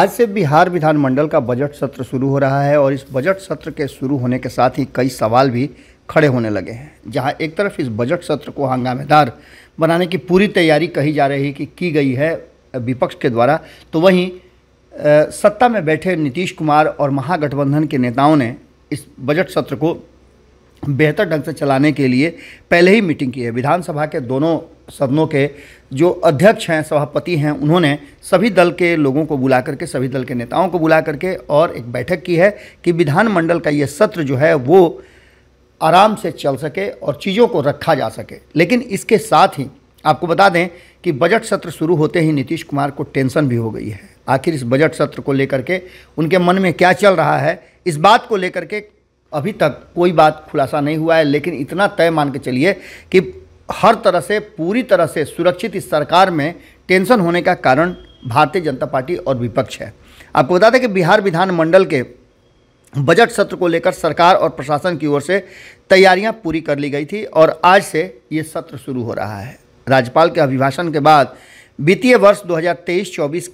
आज से बिहार विधानमंडल का बजट सत्र शुरू हो रहा है और इस बजट सत्र के शुरू होने के साथ ही कई सवाल भी खड़े होने लगे हैं जहां एक तरफ इस बजट सत्र को हंगामेदार बनाने की पूरी तैयारी कही जा रही है कि की गई है विपक्ष के द्वारा तो वहीं सत्ता में बैठे नीतीश कुमार और महागठबंधन के नेताओं ने इस बजट सत्र को बेहतर ढंग से चलाने के लिए पहले ही मीटिंग की है विधानसभा के दोनों सदनों के जो अध्यक्ष हैं सभापति हैं उन्होंने सभी दल के लोगों को बुला करके सभी दल के नेताओं को बुला करके और एक बैठक की है कि विधानमंडल का ये सत्र जो है वो आराम से चल सके और चीज़ों को रखा जा सके लेकिन इसके साथ ही आपको बता दें कि बजट सत्र शुरू होते ही नीतीश कुमार को टेंशन भी हो गई है आखिर इस बजट सत्र को लेकर के उनके मन में क्या चल रहा है इस बात को लेकर के अभी तक कोई बात खुलासा नहीं हुआ है लेकिन इतना तय मान के चलिए कि हर तरह से पूरी तरह से सुरक्षित इस सरकार में टेंशन होने का कारण भारतीय जनता पार्टी और विपक्ष है आपको बता दें कि बिहार विधानमंडल के बजट सत्र को लेकर सरकार और प्रशासन की ओर से तैयारियां पूरी कर ली गई थी और आज से ये सत्र शुरू हो रहा है राज्यपाल के अभिभाषण के बाद वित्तीय वर्ष 2023-24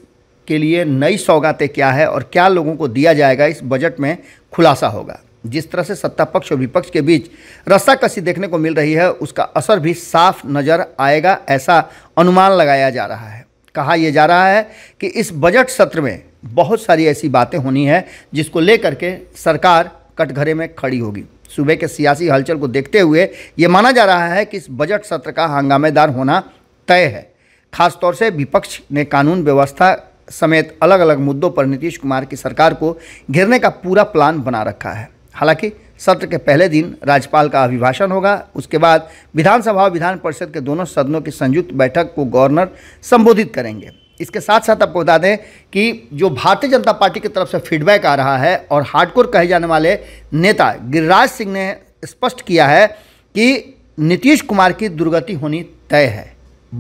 के लिए नई सौगातें क्या है और क्या लोगों को दिया जाएगा इस बजट में खुलासा होगा जिस तरह से सत्ता पक्ष और विपक्ष के बीच रस्साकसी देखने को मिल रही है उसका असर भी साफ नज़र आएगा ऐसा अनुमान लगाया जा रहा है कहा यह जा रहा है कि इस बजट सत्र में बहुत सारी ऐसी बातें होनी है जिसको लेकर के सरकार कटघरे में खड़ी होगी सूबे के सियासी हलचल को देखते हुए ये माना जा रहा है कि इस बजट सत्र का हंगामेदार होना तय है खासतौर से विपक्ष ने कानून व्यवस्था समेत अलग अलग मुद्दों पर नीतीश कुमार की सरकार को घेरने का पूरा प्लान बना रखा है हालांकि सत्र के पहले दिन राज्यपाल का अभिभाषण होगा उसके बाद विधानसभा और विधान परिषद के दोनों सदनों की संयुक्त बैठक को गवर्नर संबोधित करेंगे इसके साथ साथ आपको बता दें कि जो भारतीय जनता पार्टी की तरफ से फीडबैक आ रहा है और हार्डकोर कहे जाने वाले नेता गिरिराज सिंह ने स्पष्ट किया है कि नीतीश कुमार की दुर्गति होनी तय है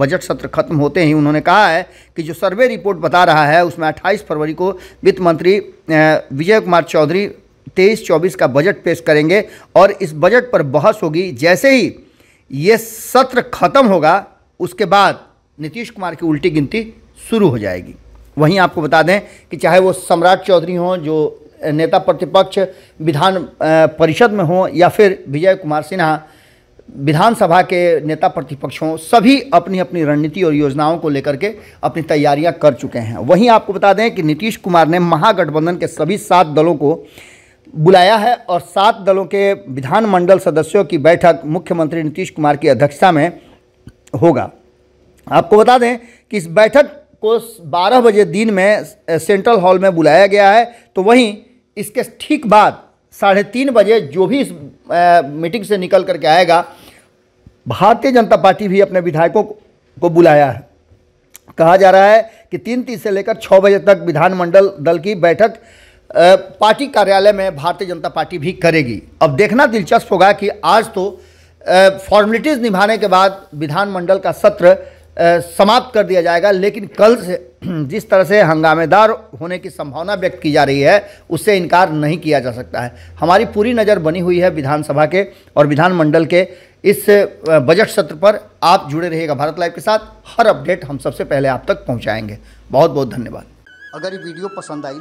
बजट सत्र खत्म होते ही उन्होंने कहा है कि जो सर्वे रिपोर्ट बता रहा है उसमें 28 फरवरी को वित्त मंत्री विजय कुमार चौधरी तेईस चौबीस का बजट पेश करेंगे और इस बजट पर बहस होगी जैसे ही ये सत्र खत्म होगा उसके बाद नीतीश कुमार की उल्टी गिनती शुरू हो जाएगी वहीं आपको बता दें कि चाहे वो सम्राट चौधरी हों जो नेता प्रतिपक्ष विधान परिषद में हों या फिर विजय कुमार सिन्हा विधानसभा के नेता प्रतिपक्ष हों सभी अपनी अपनी रणनीति और योजनाओं को लेकर के अपनी तैयारियां कर चुके हैं वहीं आपको बता दें कि नीतीश कुमार ने महागठबंधन के सभी सात दलों को बुलाया है और सात दलों के विधानमंडल सदस्यों की बैठक मुख्यमंत्री नीतीश कुमार की अध्यक्षता में होगा आपको बता दें कि इस बैठक को 12 बजे दिन में सेंट्रल हॉल में बुलाया गया है तो वहीं इसके ठीक बाद साढ़े तीन बजे जो भी इस मीटिंग से निकल करके आएगा भारतीय जनता पार्टी भी अपने विधायकों को बुलाया है कहा जा रहा है कि तीन तीस से लेकर छः बजे तक विधानमंडल दल की बैठक पार्टी कार्यालय में भारतीय जनता पार्टी भी करेगी अब देखना दिलचस्प होगा कि आज तो फॉर्मेलिटीज़ निभाने के बाद विधानमंडल का सत्र समाप्त कर दिया जाएगा लेकिन कल से जिस तरह से हंगामेदार होने की संभावना व्यक्त की जा रही है उससे इनकार नहीं किया जा सकता है हमारी पूरी नज़र बनी हुई है विधानसभा के और विधानमंडल के इस बजट सत्र पर आप जुड़े रहिएगा भारत लाइव के साथ हर अपडेट हम सबसे पहले आप तक पहुँचाएँगे बहुत बहुत धन्यवाद अगर ये वीडियो पसंद आई